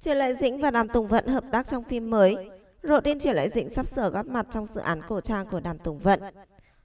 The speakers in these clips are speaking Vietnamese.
Triệu Lệ Dĩnh và Đàm Tùng Vận hợp tác trong phim mới. Rộ tin Triệu Lệ Dĩnh sắp sửa góp mặt trong dự án cổ trang của Đàm Tùng Vận.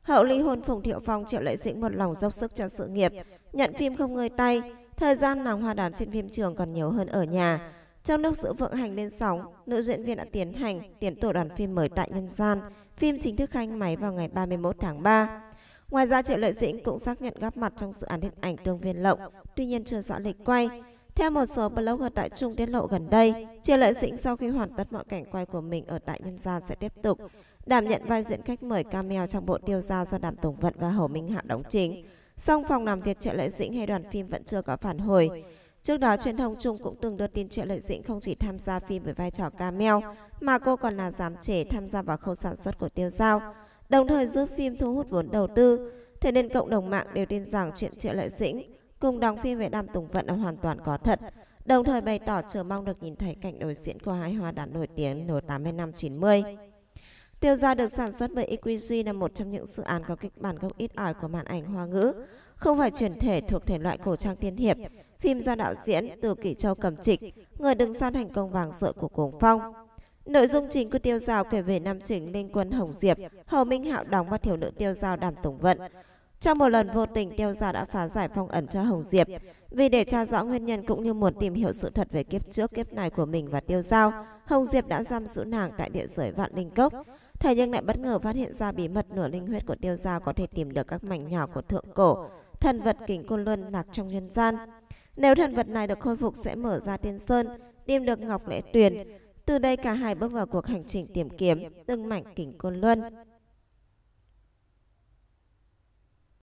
Hậu ly hôn Phùng Thiệu Phong Triệu Lệ Dĩnh một lòng dốc sức cho sự nghiệp, nhận phim không ngơi tay. Thời gian nàng hoa đàn trên phim trường còn nhiều hơn ở nhà. Trong lúc giữ vượng hành lên sóng, nữ diễn viên đã tiến hành tiến tổ đoàn phim mới tại nhân gian. Phim chính thức khai máy vào ngày 31 tháng 3. Ngoài ra Triệu Lệ Dĩnh cũng xác nhận góp mặt trong dự án điện ảnh Tương Viên Lộng, tuy nhiên chưa rõ lịch quay. Theo một số blogger đại chúng tiết lộ gần đây, Triệu Lợi Dĩnh sau khi hoàn tất mọi cảnh quay của mình ở tại Nhân gian sẽ tiếp tục đảm nhận vai diễn khách mời cameo trong bộ tiêu giao do Đàm Tùng Vận và Hầu Minh Hạ đóng chính. Song phòng làm việc Triệu Lợi Dĩnh hay đoàn phim vẫn chưa có phản hồi. Trước đó, truyền thông Trung cũng từng đưa tin Triệu Lợi Dĩnh không chỉ tham gia phim với vai trò cameo, mà cô còn là giám chế tham gia vào khâu sản xuất của tiêu giao, đồng thời giúp phim thu hút vốn đầu tư. Thế nên cộng đồng mạng đều tin rằng chuyện Triệu Lợi Dĩnh Cùng đóng phim với Đàm Tùng Vận là hoàn toàn có thật Đồng thời bày tỏ chờ mong được nhìn thấy cảnh đối diễn của hai hoa đàn nổi tiếng nổi 80 năm 90 Tiêu gia được sản xuất bởi EQG là một trong những dự án có kịch bản gốc ít ỏi của màn ảnh hoa ngữ Không phải truyền thể thuộc thể loại cổ trang tiên hiệp Phim do đạo diễn từ Kỷ Châu Cầm Trịch Người đứng sau thành công vàng sợi của Cuồng Phong Nội dung chính của Tiêu Giao kể về nam chính Linh Quân Hồng Diệp, Hầu Minh Hạo đóng và thiếu nữ Tiêu Giao Đàm tùng Vận, trong một lần vô tình, Tiêu Gia đã phá giải phong ẩn cho Hồng Diệp. Vì để tra rõ nguyên nhân cũng như muốn tìm hiểu sự thật về kiếp trước kiếp này của mình và Tiêu Giao, Hồng Diệp đã giam giữ nàng tại địa giới Vạn Linh Cốc. Thế nhưng lại bất ngờ phát hiện ra bí mật nửa linh huyết của Tiêu Giao có thể tìm được các mảnh nhỏ của thượng cổ, thần vật kình côn luân lạc trong nhân gian. Nếu thần vật này được khôi phục sẽ mở ra tiên sơn, tìm được ngọc lễ tuyền. Từ đây cả hai bước vào cuộc hành trình tìm kiếm từng mảnh kình côn luân.